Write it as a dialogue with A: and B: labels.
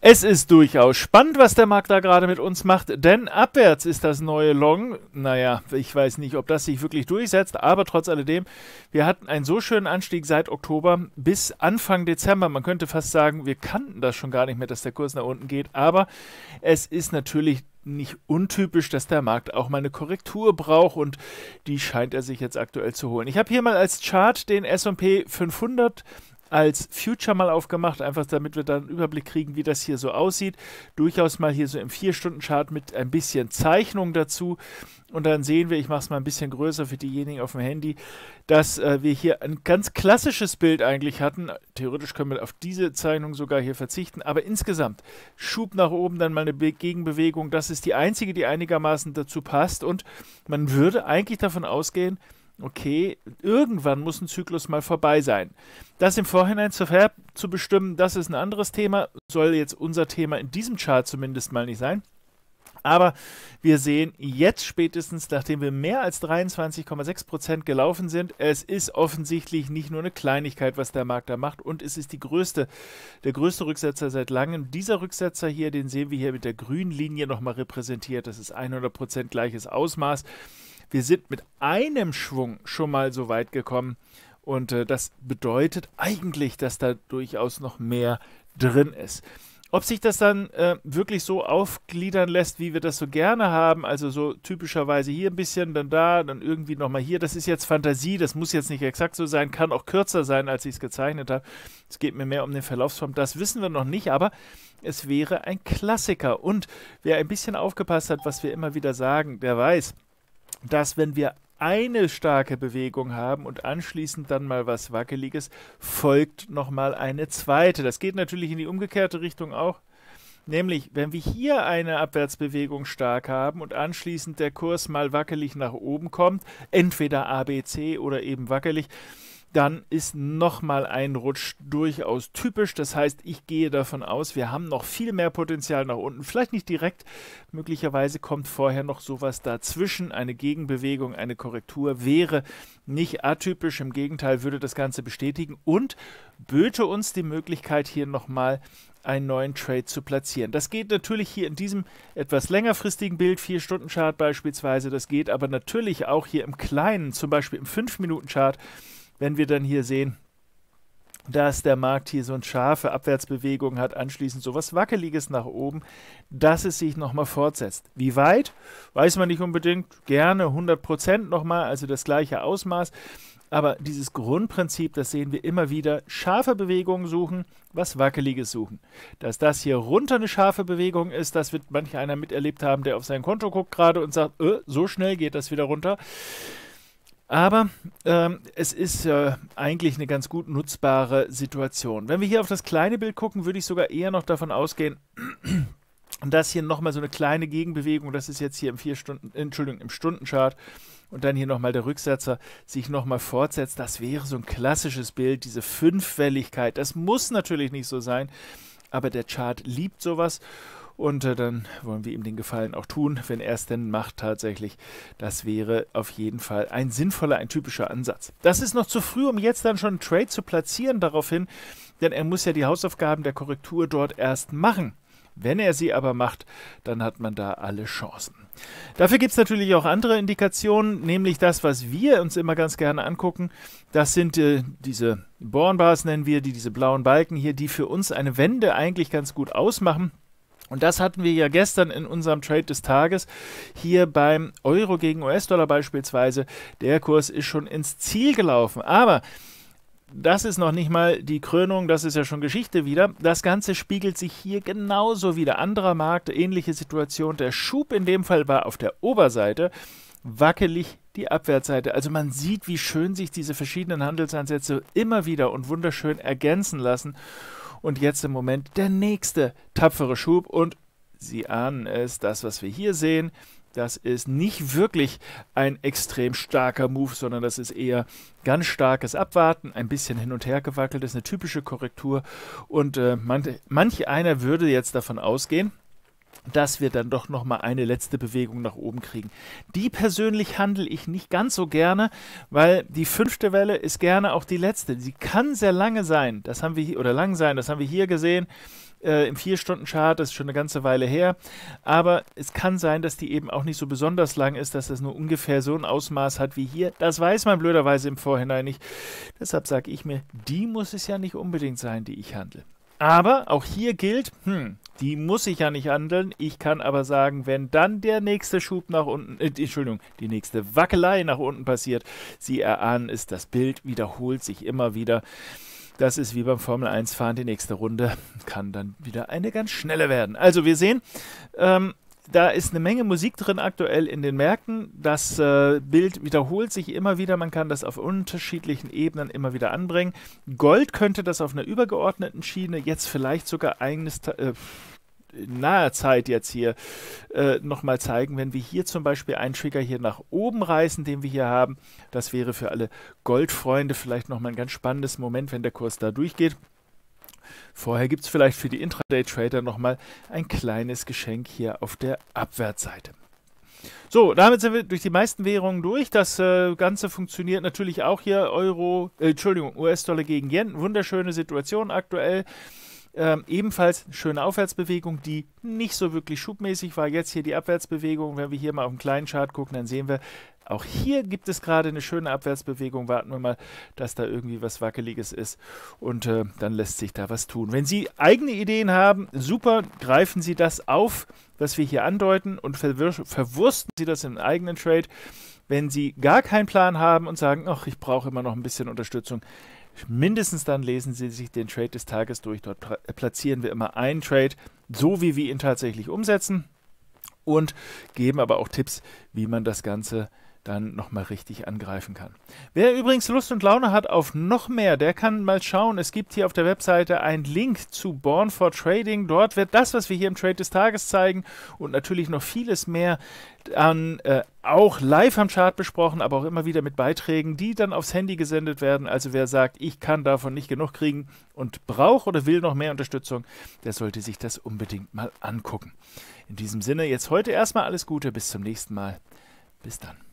A: Es ist durchaus spannend, was der Markt da gerade mit uns macht, denn abwärts ist das neue Long. Naja, ich weiß nicht, ob das sich wirklich durchsetzt, aber trotz alledem, wir hatten einen so schönen Anstieg seit Oktober bis Anfang Dezember. Man könnte fast sagen, wir kannten das schon gar nicht mehr, dass der Kurs nach unten geht, aber es ist natürlich nicht untypisch, dass der Markt auch mal eine Korrektur braucht und die scheint er sich jetzt aktuell zu holen. Ich habe hier mal als Chart den S&P 500 als Future mal aufgemacht, einfach damit wir dann einen Überblick kriegen, wie das hier so aussieht. Durchaus mal hier so im 4-Stunden-Chart mit ein bisschen Zeichnung dazu. Und dann sehen wir, ich mache es mal ein bisschen größer für diejenigen auf dem Handy, dass äh, wir hier ein ganz klassisches Bild eigentlich hatten. Theoretisch können wir auf diese Zeichnung sogar hier verzichten, aber insgesamt Schub nach oben, dann mal eine Be Gegenbewegung. Das ist die einzige, die einigermaßen dazu passt. Und man würde eigentlich davon ausgehen, okay, irgendwann muss ein Zyklus mal vorbei sein. Das im Vorhinein zu, zu bestimmen, das ist ein anderes Thema, soll jetzt unser Thema in diesem Chart zumindest mal nicht sein. Aber wir sehen jetzt spätestens, nachdem wir mehr als 23,6% gelaufen sind, es ist offensichtlich nicht nur eine Kleinigkeit, was der Markt da macht und es ist die größte, der größte Rücksetzer seit langem. Dieser Rücksetzer hier, den sehen wir hier mit der grünen Linie nochmal repräsentiert. Das ist 100% gleiches Ausmaß wir sind mit einem Schwung schon mal so weit gekommen. Und äh, das bedeutet eigentlich, dass da durchaus noch mehr drin ist. Ob sich das dann äh, wirklich so aufgliedern lässt, wie wir das so gerne haben, also so typischerweise hier ein bisschen, dann da, dann irgendwie nochmal hier, das ist jetzt Fantasie, das muss jetzt nicht exakt so sein, kann auch kürzer sein, als ich es gezeichnet habe. Es geht mir mehr um den Verlaufsform, das wissen wir noch nicht, aber es wäre ein Klassiker. Und wer ein bisschen aufgepasst hat, was wir immer wieder sagen, der weiß, dass wenn wir eine starke Bewegung haben und anschließend dann mal was Wackeliges, folgt nochmal eine zweite. Das geht natürlich in die umgekehrte Richtung auch. Nämlich, wenn wir hier eine Abwärtsbewegung stark haben und anschließend der Kurs mal wackelig nach oben kommt, entweder ABC oder eben wackelig, dann ist nochmal ein Rutsch durchaus typisch. Das heißt, ich gehe davon aus, wir haben noch viel mehr Potenzial nach unten. Vielleicht nicht direkt, möglicherweise kommt vorher noch sowas dazwischen. Eine Gegenbewegung, eine Korrektur wäre nicht atypisch. Im Gegenteil würde das Ganze bestätigen und böte uns die Möglichkeit, hier nochmal einen neuen Trade zu platzieren. Das geht natürlich hier in diesem etwas längerfristigen Bild, 4-Stunden-Chart beispielsweise, das geht aber natürlich auch hier im kleinen, zum Beispiel im 5-Minuten-Chart, wenn wir dann hier sehen, dass der Markt hier so eine scharfe Abwärtsbewegung hat, anschließend so was Wackeliges nach oben, dass es sich nochmal fortsetzt. Wie weit? Weiß man nicht unbedingt. Gerne 100% Prozent nochmal, also das gleiche Ausmaß. Aber dieses Grundprinzip, das sehen wir immer wieder, scharfe Bewegungen suchen, was Wackeliges suchen. Dass das hier runter eine scharfe Bewegung ist, das wird manch einer miterlebt haben, der auf sein Konto guckt gerade und sagt, äh, so schnell geht das wieder runter. Aber ähm, es ist äh, eigentlich eine ganz gut nutzbare Situation. Wenn wir hier auf das kleine Bild gucken, würde ich sogar eher noch davon ausgehen, dass hier nochmal so eine kleine Gegenbewegung, das ist jetzt hier im vier Stunden, Entschuldigung, im Stundenchart und dann hier nochmal der Rücksetzer sich nochmal fortsetzt. Das wäre so ein klassisches Bild, diese Fünfwelligkeit. Das muss natürlich nicht so sein, aber der Chart liebt sowas und äh, dann wollen wir ihm den Gefallen auch tun, wenn er es denn macht tatsächlich. Das wäre auf jeden Fall ein sinnvoller, ein typischer Ansatz. Das ist noch zu früh, um jetzt dann schon einen Trade zu platzieren daraufhin, denn er muss ja die Hausaufgaben der Korrektur dort erst machen. Wenn er sie aber macht, dann hat man da alle Chancen. Dafür gibt es natürlich auch andere Indikationen, nämlich das, was wir uns immer ganz gerne angucken. Das sind äh, diese Bornbars, nennen wir die, diese blauen Balken hier, die für uns eine Wende eigentlich ganz gut ausmachen. Und das hatten wir ja gestern in unserem Trade des Tages hier beim Euro gegen US-Dollar beispielsweise. Der Kurs ist schon ins Ziel gelaufen. Aber das ist noch nicht mal die Krönung, das ist ja schon Geschichte wieder. Das Ganze spiegelt sich hier genauso wieder. Anderer Markt, ähnliche Situation. Der Schub in dem Fall war auf der Oberseite wackelig die Abwärtsseite. Also man sieht, wie schön sich diese verschiedenen Handelsansätze immer wieder und wunderschön ergänzen lassen. Und jetzt im Moment der nächste tapfere Schub und Sie ahnen es, das, was wir hier sehen, das ist nicht wirklich ein extrem starker Move, sondern das ist eher ganz starkes Abwarten, ein bisschen hin und her gewackelt, das ist eine typische Korrektur. Und äh, manch, manch einer würde jetzt davon ausgehen, dass wir dann doch noch mal eine letzte Bewegung nach oben kriegen. Die persönlich handle ich nicht ganz so gerne, weil die fünfte Welle ist gerne auch die letzte. Sie kann sehr lange sein, das haben wir hier, oder lang sein, das haben wir hier gesehen äh, im 4-Stunden-Chart, das ist schon eine ganze Weile her. Aber es kann sein, dass die eben auch nicht so besonders lang ist, dass das nur ungefähr so ein Ausmaß hat wie hier. Das weiß man blöderweise im Vorhinein nicht. Deshalb sage ich mir, die muss es ja nicht unbedingt sein, die ich handle. Aber auch hier gilt, hm, die muss ich ja nicht handeln. Ich kann aber sagen, wenn dann der nächste Schub nach unten, äh, Entschuldigung, die nächste Wackelei nach unten passiert, Sie erahnen es, das Bild wiederholt sich immer wieder. Das ist wie beim Formel 1 fahren, die nächste Runde kann dann wieder eine ganz schnelle werden. Also wir sehen, ähm, da ist eine Menge Musik drin aktuell in den Märkten. Das äh, Bild wiederholt sich immer wieder. Man kann das auf unterschiedlichen Ebenen immer wieder anbringen. Gold könnte das auf einer übergeordneten Schiene jetzt vielleicht sogar eigenes, äh, in naher Zeit jetzt hier äh, nochmal zeigen, wenn wir hier zum Beispiel einen Trigger hier nach oben reißen, den wir hier haben. Das wäre für alle Goldfreunde vielleicht nochmal ein ganz spannendes Moment, wenn der Kurs da durchgeht. Vorher gibt es vielleicht für die Intraday-Trader nochmal ein kleines Geschenk hier auf der Abwärtsseite. So, damit sind wir durch die meisten Währungen durch. Das äh, Ganze funktioniert natürlich auch hier Euro, äh, Entschuldigung, US-Dollar gegen Yen. Wunderschöne Situation aktuell. Ähm, ebenfalls eine schöne Aufwärtsbewegung, die nicht so wirklich schubmäßig war. Jetzt hier die Abwärtsbewegung. Wenn wir hier mal auf den kleinen Chart gucken, dann sehen wir, auch hier gibt es gerade eine schöne Abwärtsbewegung. Warten wir mal, dass da irgendwie was Wackeliges ist. Und äh, dann lässt sich da was tun. Wenn Sie eigene Ideen haben, super, greifen Sie das auf, was wir hier andeuten und verwursten Sie das im eigenen Trade wenn sie gar keinen Plan haben und sagen, ach, ich brauche immer noch ein bisschen Unterstützung, mindestens dann lesen sie sich den Trade des Tages durch. Dort äh, platzieren wir immer einen Trade, so wie wir ihn tatsächlich umsetzen und geben aber auch Tipps, wie man das Ganze dann nochmal richtig angreifen kann. Wer übrigens Lust und Laune hat auf noch mehr, der kann mal schauen. Es gibt hier auf der Webseite einen Link zu Born for Trading. Dort wird das, was wir hier im Trade des Tages zeigen und natürlich noch vieles mehr an äh, auch live am Chart besprochen, aber auch immer wieder mit Beiträgen, die dann aufs Handy gesendet werden. Also wer sagt, ich kann davon nicht genug kriegen und braucht oder will noch mehr Unterstützung, der sollte sich das unbedingt mal angucken. In diesem Sinne jetzt heute erstmal alles Gute, bis zum nächsten Mal. Bis dann.